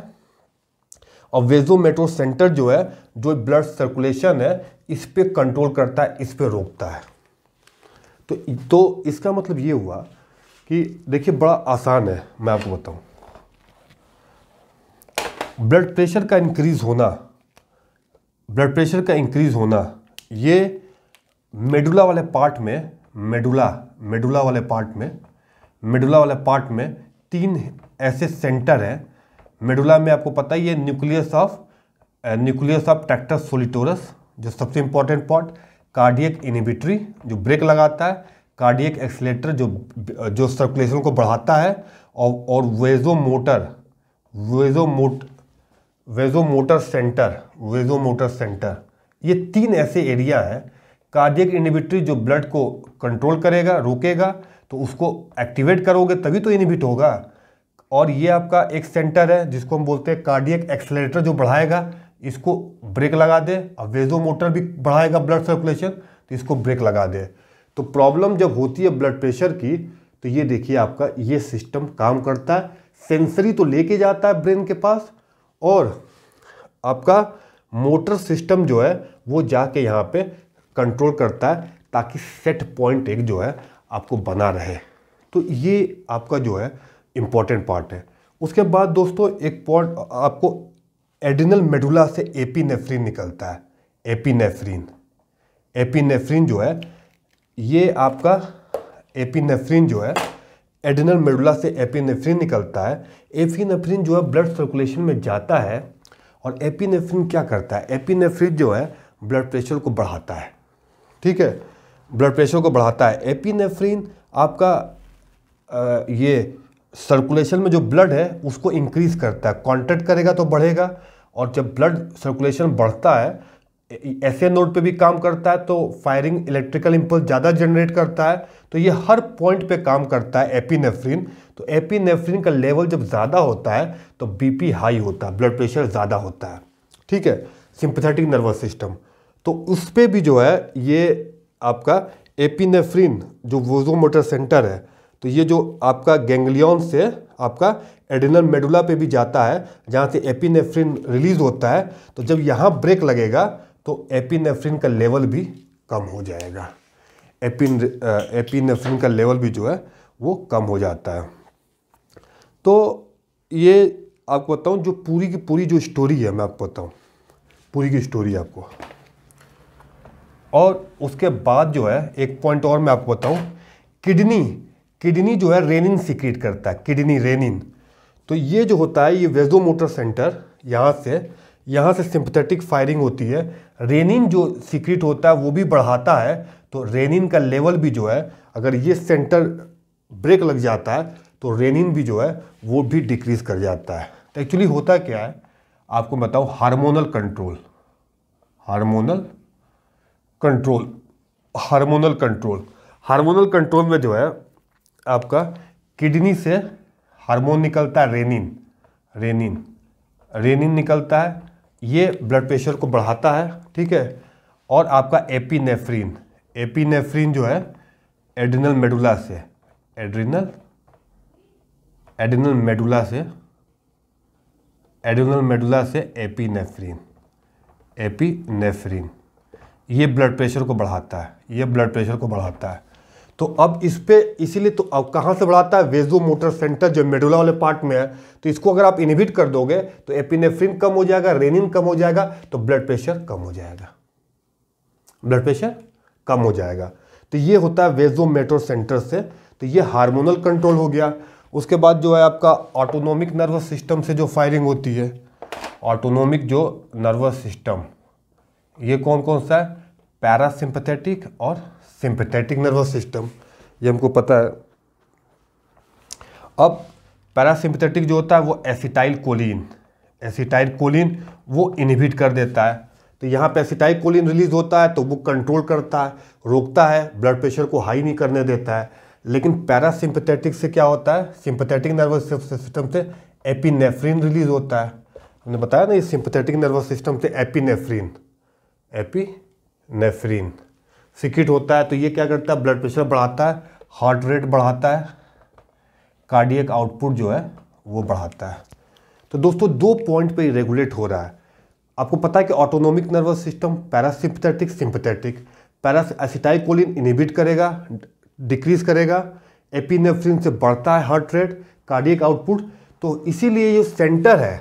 और वेजोमेट्रो सेंटर जो है जो ब्लड सर्कुलेशन है इस पर कंट्रोल करता है इस पर रोकता है तो तो इसका मतलब ये हुआ कि देखिए बड़ा आसान है मैं आपको बताऊं ब्लड प्रेशर का इंक्रीज होना ब्लड प्रेशर का इंक्रीज होना ये मेडुला वाले पार्ट में मेडुला मेडुला वाले पार्ट में मेडुला वाले पार्ट में तीन ऐसे सेंटर हैं मेडुला में आपको पता ही है nucleus of nucleus of tractus solitarius जो सबसे इंपॉर्टेंट पार्ट कार्डियक इनिबिट्री जो ब्रेक लगाता है कार्डियक एक्सलेटर जो जो सर्कुलेशन को बढ़ाता है और और vasomotor vasomotor vasomotor centre vasomotor centre ये तीन ऐसे एरिया हैं कार्डियक इनिबिट्री जो ब्लड को कंट्रोल करेगा रोकेगा तो उसको एक्टिवेट करोगे तभी तो इनिबिट होगा और ये आपका एक सेंटर है जिसको हम बोलते हैं कार्डियक एक्सेलेटर जो बढ़ाएगा इसको ब्रेक लगा दे और वेजो मोटर भी बढ़ाएगा ब्लड सर्कुलेशन तो इसको ब्रेक लगा दे तो प्रॉब्लम जब होती है ब्लड प्रेशर की तो ये देखिए आपका ये सिस्टम काम करता है सेंसरी तो लेके जाता है ब्रेन के पास और आपका मोटर सिस्टम जो है वो जाके यहाँ पे कंट्रोल करता है ताकि सेट पॉइंट एक जो है आपको बना रहे तो ये आपका जो है इम्पॉर्टेंट पार्ट है उसके बाद दोस्तों एक पॉइंट आपको एडिनल मेडुला से एपीनेफ्रिन निकलता है एपीनेफ्रिन एपीनेफ्रिन जो है ये आपका एपीनेफ्रिन जो है एडिनल मेडुला से एपीनेफ्रिन निकलता है एपीनेफ्रिन जो है ब्लड सर्कुलेशन में जाता है और एपीनेफ्रिन क्या करता है एपीनेफ्रिन जो है ब्लड प्रेशर को बढ़ाता है ठीक है ब्लड प्रेशर को बढ़ाता है एपीनेफ्रिन आपका आ, ये सर्कुलेशन में जो ब्लड है उसको इंक्रीज़ करता है कॉन्टैक्ट करेगा तो बढ़ेगा और जब ब्लड सर्कुलेशन बढ़ता है ऐसे नोड पे भी काम करता है तो फायरिंग इलेक्ट्रिकल इम्पल्स ज़्यादा जनरेट करता है तो ये हर पॉइंट पे काम करता है एपीनेफ्रिन तो एपीनेफ्रिन का लेवल जब ज़्यादा होता है तो बीपी हाई होता है ब्लड प्रेशर ज़्यादा होता है ठीक है सिंपथेटिक नर्वस सिस्टम तो उस पर भी जो है ये आपका एपिनेफ्रिन जो वोजो मोटर सेंटर है तो ये जो आपका गेंगलियन से आपका एडिनल मेडुला पे भी जाता है जहाँ से एपिनेफ्रिन रिलीज होता है तो जब यहाँ ब्रेक लगेगा तो एपिनेफ्रिन का लेवल भी कम हो जाएगा एपिन एपिनेफ्रिन का लेवल भी जो है वो कम हो जाता है तो ये आपको बताऊँ जो पूरी की पूरी जो स्टोरी है मैं आपको बताऊँ पूरी की स्टोरी आपको और उसके बाद जो है एक पॉइंट और मैं आपको बताऊँ किडनी किडनी जो है रेनिन सिक्रीट करता है किडनी रेनिन तो ये जो होता है ये वेजोमोटर सेंटर यहाँ से यहाँ से सिंपथेटिक फायरिंग होती है रेनिन जो सीक्रेट होता है वो भी बढ़ाता है तो रेनिन का लेवल भी जो है अगर ये सेंटर ब्रेक लग जाता है तो रेनिन भी जो है वो भी डिक्रीज कर जाता है तो एक्चुअली होता क्या है आपको बताऊँ hormonal control hormonal control hormonal control hormonal control में जो है आपका किडनी से हार्मोन निकलता है रेनिन रेनिन रेनिन निकलता है ये ब्लड प्रेशर को बढ़ाता है ठीक है और आपका एपीनेफ्रिन एपीनेफ्रिन जो है एड्रिनल मेडुला से एड्रिनल एड्रिनल मेडुला से एड्रिनल मेडुला से एपीनेफ्रिन एपीनेफ्रिन ये ब्लड प्रेशर को बढ़ाता है ये ब्लड प्रेशर को बढ़ाता है तो अब इस पर इसीलिए तो अब कहाँ से बढ़ाता है वेजो मोटर सेंटर जो मेडुला वाले पार्ट में है तो इसको अगर आप इनहिबिट कर दोगे तो एपिनेफ्रिन कम हो जाएगा रेनिन कम हो जाएगा तो ब्लड प्रेशर कम हो जाएगा ब्लड प्रेशर कम हो जाएगा तो ये होता है वेजो मेटर सेंटर से तो ये हार्मोनल कंट्रोल हो गया उसके बाद जो है आपका ऑटोनोमिक नर्वस सिस्टम से जो फायरिंग होती है ऑटोनोमिक जो नर्वस सिस्टम ये कौन कौन सा है पैरासिम्पथेटिक और सिंपथेटिक नर्वस सिस्टम ये हमको पता है अब पैरासिम्पथेटिक जो होता है वो एसिटाइल कोलिन एसिटाइल कोलिन वो इनहिबिट कर देता है तो यहाँ पे एसिटाइल कोलिन रिलीज होता है तो वो कंट्रोल करता है रोकता है ब्लड प्रेशर को हाई नहीं करने देता है लेकिन पैरासिम्पथेटिक से क्या होता है सिंपथेटिक नर्वस सिस्टम से एपिनेफ्रीन रिलीज होता है हमने बताया ना ये सिंपथेटिक नर्वस सिस्टम से एपिनेफ्रीन एपीनेफ्रीन सिकिट होता है तो ये क्या करता है ब्लड प्रेशर बढ़ाता है हार्ट रेट बढ़ाता है कार्डियक आउटपुट जो है वो बढ़ाता है तो दोस्तों दो पॉइंट पे रेगुलेट हो रहा है आपको पता है कि autonomic nervous system parasympathetic sympathetic para acetylcholine inhibit करेगा डिक्रीज करेगा एपीनेफ्रिन से बढ़ता है हार्ट रेट कार्डियक आउटपुट तो इसीलिए ये सेंटर है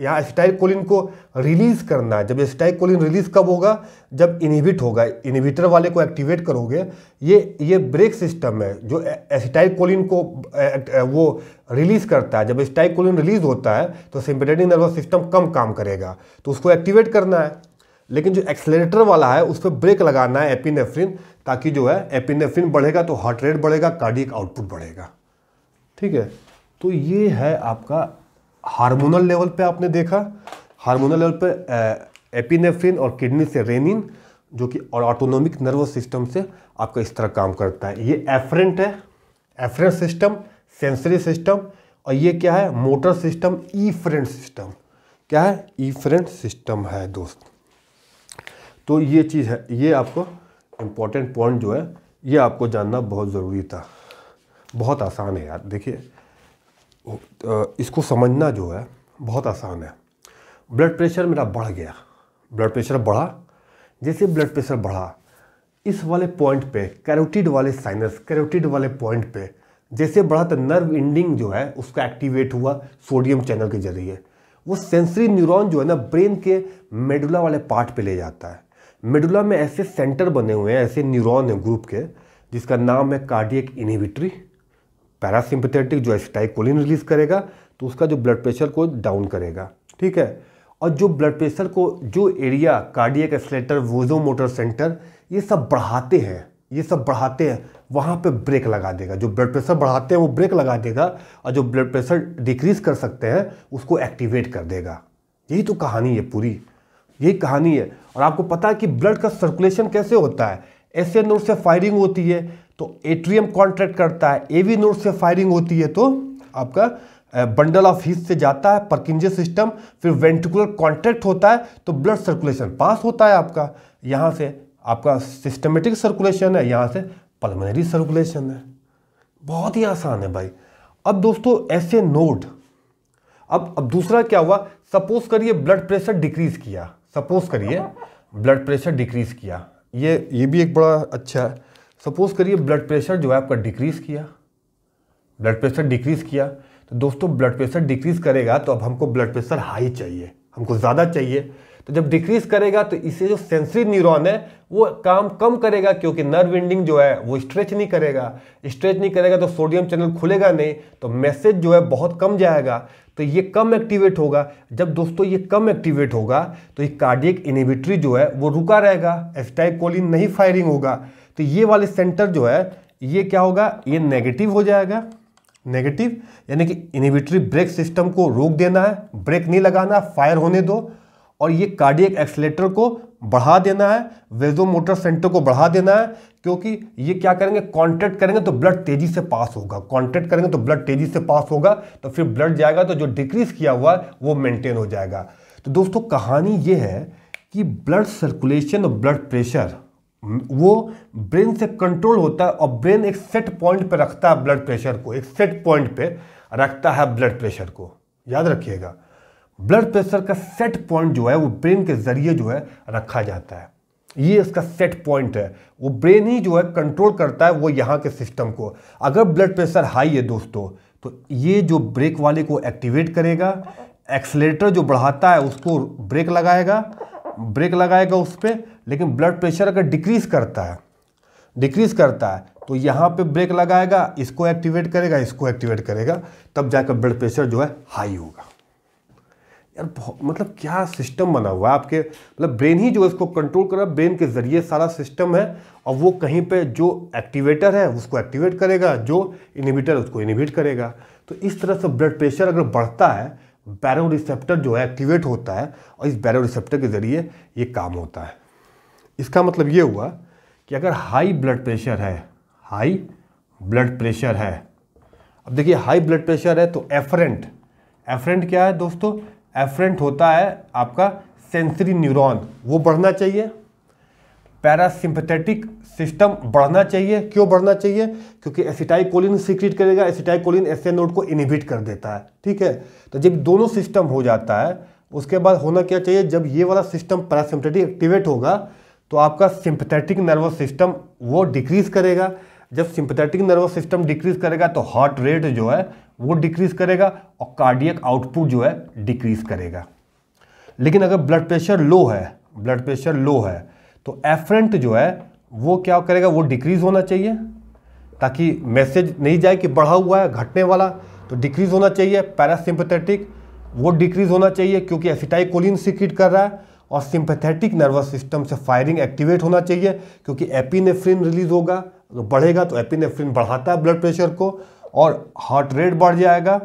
यहाँ एस्टाइकोलिन को रिलीज़ करना है जब एस्टाइकोलिन रिलीज़ कब होगा जब इनहिबिट होगा इनहिबिटर वाले को एक्टिवेट करोगे ये ये ब्रेक सिस्टम है जो एसिटाइकोलिन को वो रिलीज़ करता है जब एस्टाइकोलिन रिलीज़ होता है तो सिम्पेटेटिक नर्वस सिस्टम कम काम करेगा तो उसको एक्टिवेट करना है लेकिन जो एक्सेलेटर वाला है उस पर ब्रेक लगाना है एपिनेफ्रिन ताकि जो है एपिनेफ्रिन बढ़ेगा तो हार्ट रेट बढ़ेगा कार्डिक आउटपुट बढ़ेगा ठीक है तो ये है आपका हार्मोनल लेवल पे आपने देखा हार्मोनल लेवल पे एपिनेफ्रिन और किडनी से रेनिन जो कि और ऑटोनोमिक नर्वस सिस्टम से आपका इस तरह काम करता है ये एफरेंट है एफरेंट सिस्टम सेंसरी सिस्टम और ये क्या है motor system efferent system क्या है ई फ्रेंट सिस्टम है दोस्त तो ये चीज़ है ये आपको इम्पोर्टेंट पॉइंट जो है ये आपको जानना बहुत ज़रूरी था बहुत आसान है यार देखिए इसको समझना जो है बहुत आसान है ब्लड प्रेशर मेरा बढ़ गया ब्लड प्रेशर बढ़ा जैसे ब्लड प्रेशर बढ़ा इस वाले पॉइंट पे कैरोटिड वाले साइनस कैरोटिड वाले पॉइंट पे जैसे बढ़ा तो नर्व इंडिंग जो है उसका एक्टिवेट हुआ सोडियम चैनल के जरिए वो सेंसरी न्यूरॉन जो है ना ब्रेन के मेडुला वाले पार्ट पे ले जाता है मेडुला में ऐसे सेंटर बने हुए हैं ऐसे न्यूरॉन हैं ग्रुप के जिसका नाम है कार्डियक इनहिबिटरी पैरासिम्पथेटिक जो एसिटाइकोलिन रिलीज करेगा तो उसका जो ब्लड प्रेशर को डाउन करेगा ठीक है और जो ब्लड प्रेशर को जो area cardiac accelerator vasomotor centre ये सब बढ़ाते हैं ये सब बढ़ाते हैं वहाँ पे ब्रेक लगा देगा जो ब्लड प्रेशर बढ़ाते हैं वो ब्रेक लगा देगा और जो ब्लड प्रेशर डिक्रीज कर सकते हैं उसको एक्टिवेट कर देगा यही तो कहानी है पूरी यही कहानी है और आपको पता है कि ब्लड का सर्कुलेशन कैसे होता है ऐसे नोट से फायरिंग होती है तो एट्रियम कॉन्ट्रैक्ट करता है एवी नोड से फायरिंग होती है तो आपका बंडल ऑफ हिस्स से जाता है परकिंजे सिस्टम फिर वेंटिकुलर कॉन्ट्रैक्ट होता है तो ब्लड सर्कुलेशन पास होता है आपका यहाँ से आपका सिस्टमेटिक सर्कुलेशन है यहाँ से पलमनरी सर्कुलेशन है बहुत ही आसान है भाई अब दोस्तों ऐसे नोड अब अब दूसरा क्या हुआ सपोज करिए ब्लड प्रेशर डिक्रीज किया सपोज करिए ब्लड प्रेशर डिक्रीज किया ये ये भी एक बड़ा अच्छा है सपोज करिए ब्लड प्रेशर जो है आपका डिक्रीज किया ब्लड प्रेशर डिक्रीज किया तो दोस्तों ब्लड प्रेशर डिक्रीज करेगा तो अब हमको ब्लड प्रेशर हाई चाहिए हमको ज़्यादा चाहिए तो जब डिक्रीज करेगा तो इसे जो सेंसरी न्यूरॉन है वो काम कम करेगा क्योंकि नर्व एंडिंग जो है वो स्ट्रेच नहीं करेगा स्ट्रेच नहीं करेगा तो सोडियम चैनल खुलेगा नहीं तो मैसेज जो है बहुत कम जाएगा तो ये कम एक्टिवेट होगा जब दोस्तों ये कम एक्टिवेट होगा तो ये कार्डियक इनिबिट्री जो है वो रुका रहेगा एस्टाइकोलिन नहीं फायरिंग होगा तो ये वाले सेंटर जो है ये क्या होगा ये नेगेटिव हो जाएगा नेगेटिव यानी कि इनिविटरी ब्रेक सिस्टम को रोक देना है ब्रेक नहीं लगाना फायर होने दो और ये कार्डियक एक्सलेटर को बढ़ा देना है वेजो मोटर सेंटर को बढ़ा देना है क्योंकि ये क्या करेंगे कॉन्ट्रैक्ट करेंगे तो ब्लड तेजी से पास होगा कॉन्ट्रैक्ट करेंगे तो ब्लड तेजी से पास होगा तो फिर ब्लड जाएगा तो जो डिक्रीज किया हुआ है वो मेंटेन हो जाएगा तो दोस्तों कहानी ये है कि ब्लड सर्कुलेशन और ब्लड प्रेशर वो ब्रेन से कंट्रोल होता है और ब्रेन एक सेट पॉइंट पे रखता है ब्लड प्रेशर को एक सेट पॉइंट पे रखता है ब्लड प्रेशर को याद रखिएगा ब्लड प्रेशर का सेट पॉइंट जो है वो ब्रेन के जरिए जो है रखा जाता है ये इसका सेट पॉइंट है वो ब्रेन ही जो है कंट्रोल करता है वो यहाँ के सिस्टम को अगर ब्लड प्रेशर हाई है दोस्तों तो ये जो ब्रेक वाले को एक्टिवेट करेगा एक्सलेटर जो बढ़ाता है उसको ब्रेक लगाएगा ब्रेक लगाएगा उस पर लेकिन ब्लड प्रेशर अगर डिक्रीज करता है डिक्रीज करता है तो यहाँ पे ब्रेक लगाएगा इसको एक्टिवेट करेगा इसको एक्टिवेट करेगा तब जाकर ब्लड प्रेशर जो है हाई होगा यार मतलब क्या सिस्टम बना हुआ है आपके मतलब ब्रेन ही जो इसको कंट्रोल कर रहा है ब्रेन के ज़रिए सारा सिस्टम है और वो कहीं पे जो एक्टिवेटर है उसको एक्टिवेट करेगा जो इनिबिटर उसको इनिबिट करेगा तो इस तरह से ब्लड प्रेशर अगर बढ़ता है बैरो रिसेप्टर जो है एक्टिवेट होता है और इस बैरो रिसेप्टर के ज़रिए ये काम होता है इसका मतलब ये हुआ कि अगर हाई ब्लड प्रेशर है हाई ब्लड प्रेशर है अब देखिए हाई ब्लड प्रेशर है तो एफरेंट एफरेंट क्या है दोस्तों एफरेंट होता है आपका सेंसरी न्यूरॉन वो बढ़ना चाहिए पैरासिम्पथेटिक सिस्टम बढ़ना चाहिए क्यों बढ़ना चाहिए क्योंकि एसिटाइकोलिन सीक्रेट करेगा एसिटाइकोलिन एस नोट को इनहिबिट कर देता है ठीक है तो जब दोनों सिस्टम हो जाता है उसके बाद होना क्या चाहिए जब ये वाला सिस्टम पैरासिम्पथेटिक एक्टिवेट होगा तो आपका सिंपथेटिक नर्वस सिस्टम वो डिक्रीज करेगा जब सिंपथेटिक नर्वस सिस्टम डिक्रीज करेगा तो हार्ट रेट जो है वो डिक्रीज करेगा और कार्डियक आउटपुट जो है डिक्रीज करेगा लेकिन अगर ब्लड प्रेशर लो है ब्लड प्रेशर लो है तो एफरेंट जो है वो क्या करेगा वो डिक्रीज होना चाहिए ताकि मैसेज नहीं जाए कि बढ़ा हुआ है घटने वाला तो डिक्रीज होना चाहिए पैरासिम्पथेटिक वो डिक्रीज होना चाहिए क्योंकि एसिटाइकोलिन सिक्रिट कर रहा है और सिंपथेटिक नर्वस सिस्टम से फायरिंग एक्टिवेट होना चाहिए क्योंकि एपिनेफ्रिन रिलीज होगा तो बढ़ेगा तो एपिनेफ्रिन बढ़ाता है ब्लड प्रेशर को और हार्ट रेट बढ़ जाएगा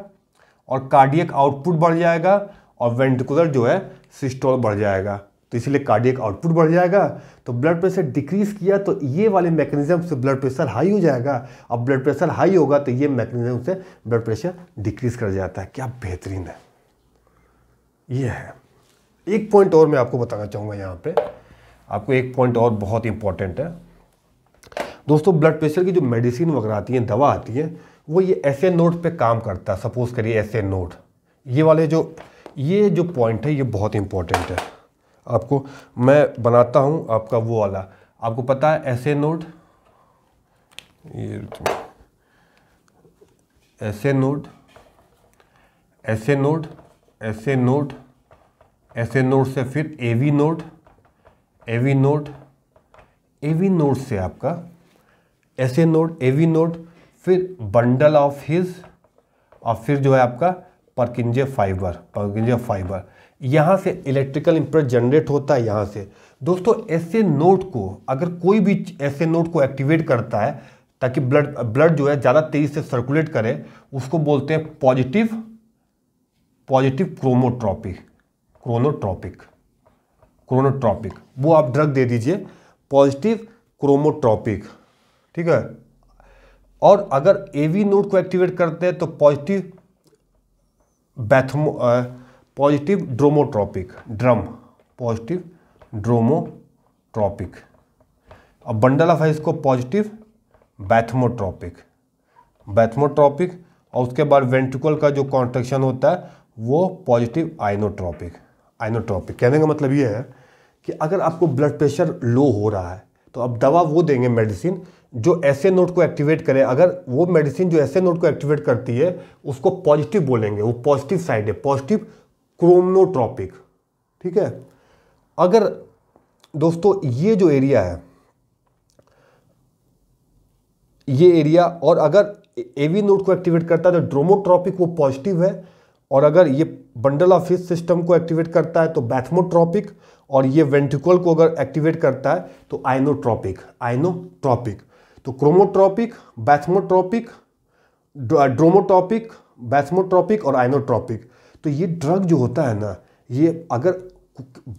और कार्डियक आउटपुट बढ़ जाएगा और वेंटिकुलर जो है सिस्टोल बढ़ जाएगा तो इसलिए कार्डियक आउटपुट बढ़ जाएगा तो ब्लड प्रेशर डिक्रीज किया तो ये वाले मैकेनिज्म से ब्लड प्रेशर हाई हो जाएगा और ब्लड प्रेशर हाई होगा तो ये मैकेनिज्म से ब्लड प्रेशर डिक्रीज कर जाता है क्या बेहतरीन है ये है एक पॉइंट और मैं आपको बताना चाहूँगा यहाँ पर आपको एक पॉइंट और बहुत इंपॉर्टेंट है दोस्तों ब्लड प्रेशर की जो मेडिसिन वगैरह आती है दवा आती है वो ये ऐसे नोट पे काम करता है सपोज करिए ऐसे नोट ये वाले जो ये जो पॉइंट है ये बहुत इंपॉर्टेंट है आपको मैं बनाता हूँ आपका वो वाला आपको पता है ऐसे नोड ये ऐसे नोड ऐसे नोड ऐसे नोड ऐसे नोड से फिर A V node A V node A V node से आपका SA node A V node फिर बंडल ऑफ हिज और फिर जो है आपका परकिंजे फाइबर परकिंजे फाइबर यहाँ से इलेक्ट्रिकल इम्प्रेस जनरेट होता है यहाँ से दोस्तों ऐसे नोट को अगर कोई भी ऐसे नोट को एक्टिवेट करता है ताकि ब्लड ब्लड जो है ज़्यादा तेज़ी से सर्कुलेट करे उसको बोलते हैं positive positive chromotropic chronotropic chronotropic वो आप ड्रग दे दीजिए पॉजिटिव क्रोमोट्रॉपिक ठीक है और अगर एवी नोट को एक्टिवेट करते हैं तो positive bathmo positive dromotropic drum positive dromotropic अब बंडल ऑफ है इसको पॉजिटिव बैथमोट्रॉपिक बैथमोट्रॉपिक और उसके बाद वेंट्रिकल का जो कॉन्ट्रेक्शन होता है वो पॉजिटिव आइनोट्रॉपिक आइनोट्रॉपिक कहने का मतलब ये है कि अगर आपको ब्लड प्रेशर लो हो रहा है तो अब दवा वो देंगे मेडिसिन जो ऐसे नोट को एक्टिवेट करे अगर वो मेडिसिन जो ऐसे नोट को एक्टिवेट करती है उसको पॉजिटिव बोलेंगे वो पॉजिटिव साइड है पॉजिटिव क्रोमनोट्रॉपिक ठीक है अगर दोस्तों ये जो एरिया है ये एरिया और अगर एवी नोड को एक्टिवेट करता है तो ड्रोमोट्रॉपिक वो पॉजिटिव है और अगर ये बंडल ऑफ फिश सिस्टम को एक्टिवेट करता है तो बैथमोट्रॉपिक और ये वेंटिकल को अगर एक्टिवेट करता है तो आइनोट्रॉपिक आइनोट्रॉपिक तो क्रोमोट्रॉपिक बैथमोट्रॉपिक ड्रोमोट्रॉपिक बैथमोट्रॉपिक और आइनोट्रॉपिक तो ये ड्रग जो होता है ना ये अगर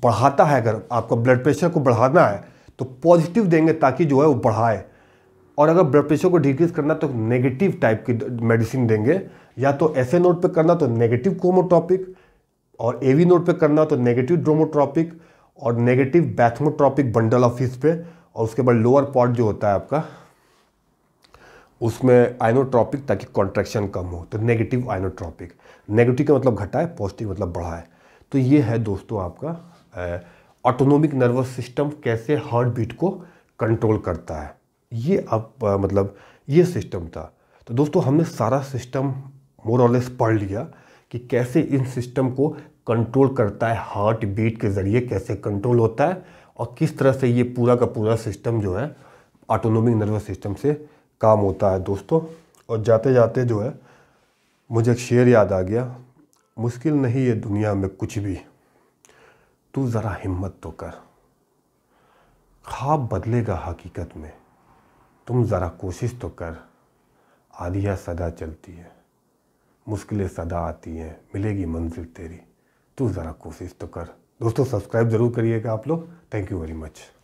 बढ़ाता है अगर आपका ब्लड प्रेशर को बढ़ाना है तो पॉजिटिव देंगे ताकि जो है वो बढ़ाए और अगर ब्लड प्रेशर को डिक्रीज करना तो नेगेटिव टाइप की मेडिसिन देंगे या तो ऐसे नोट पे करना तो नेगेटिव कोमोट्रॉपिक और एवी नोट पे करना तो नेगेटिव ड्रोमोट्रॉपिक और negative bathmotropic bundle of His पे और उसके बाद लोअर पॉट जो होता है आपका उसमें आइनोट्रॉपिक ताकि कॉन्ट्रैक्शन कम हो तो नेगेटिव आइनोट्रॉपिक नेगेटिव का मतलब घटा है पॉजिटिव मतलब बढ़ा है तो ये है दोस्तों आपका ऑटोनोमिक नर्वस सिस्टम कैसे हार्ट बीट को कंट्रोल करता है ये अब आ, मतलब ये सिस्टम था तो दोस्तों हमने सारा सिस्टम मोर और लेस पढ़ लिया कि कैसे इन सिस्टम को कंट्रोल करता है हार्ट बीट के ज़रिए कैसे कंट्रोल होता है और किस तरह से ये पूरा का पूरा सिस्टम जो है ऑटोनोमिक नर्वस सिस्टम से काम होता है दोस्तों और जाते जाते जो है मुझे एक शेर याद आ गया मुश्किल नहीं ये दुनिया में कुछ भी तू ज़रा हिम्मत तो कर ख्वाब बदलेगा हकीकत में तुम ज़रा कोशिश तो कर आलिया सदा चलती है मुश्किलें सदा आती हैं मिलेगी मंजिल तेरी तू ज़रा कोशिश तो कर दोस्तों सब्सक्राइब ज़रूर करिएगा आप लोग थैंक यू वेरी मच